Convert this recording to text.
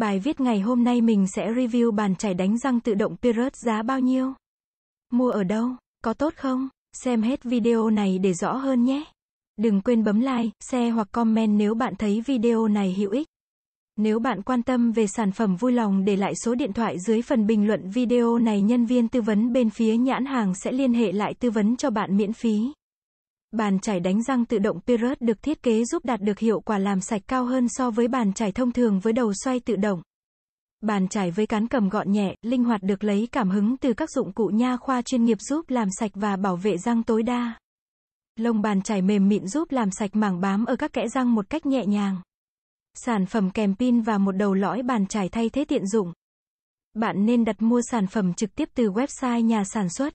Bài viết ngày hôm nay mình sẽ review bàn chải đánh răng tự động Pirate giá bao nhiêu. Mua ở đâu? Có tốt không? Xem hết video này để rõ hơn nhé. Đừng quên bấm like, share hoặc comment nếu bạn thấy video này hữu ích. Nếu bạn quan tâm về sản phẩm vui lòng để lại số điện thoại dưới phần bình luận video này nhân viên tư vấn bên phía nhãn hàng sẽ liên hệ lại tư vấn cho bạn miễn phí. Bàn chải đánh răng tự động Pirate được thiết kế giúp đạt được hiệu quả làm sạch cao hơn so với bàn chải thông thường với đầu xoay tự động. Bàn chải với cán cầm gọn nhẹ, linh hoạt được lấy cảm hứng từ các dụng cụ nha khoa chuyên nghiệp giúp làm sạch và bảo vệ răng tối đa. Lông bàn chải mềm mịn giúp làm sạch mảng bám ở các kẽ răng một cách nhẹ nhàng. Sản phẩm kèm pin và một đầu lõi bàn chải thay thế tiện dụng. Bạn nên đặt mua sản phẩm trực tiếp từ website nhà sản xuất